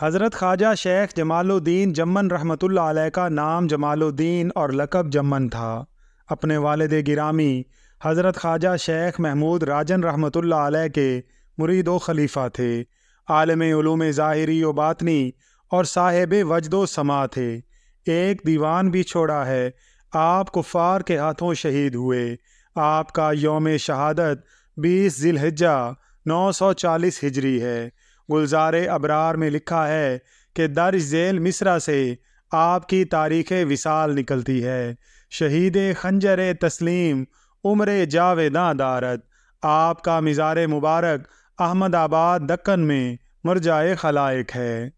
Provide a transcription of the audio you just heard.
हज़रत ख्वाजा शेख जमालुद्दीन जमन रहमतुल्ल का नाम जमालुद्दीन और लकब जमन था अपने वालद गिरामी हज़रत ख्वाजा शेख महमूद राजन रहमतुल्ल के मुरीद व खलीफा थे आलम ज़ाहरी व बातनी और साहेब वजदो समा थे एक दीवान भी छोड़ा है आप कुफ़ार के हाथों शहीद हुए आपका योम शहादत बीस जिलहजा नौ सौ चालीस हिजरी है गुलजार अबरार में लिखा है कि दर्ज झेल मिसरा से आपकी तारीख विसाल निकलती है शहीद खंजर तस्लीम उम्र जावेदा दारत आपका मिज़ार मुबारक अहमदाबाद दक्कन में मुरजाए खलाइक है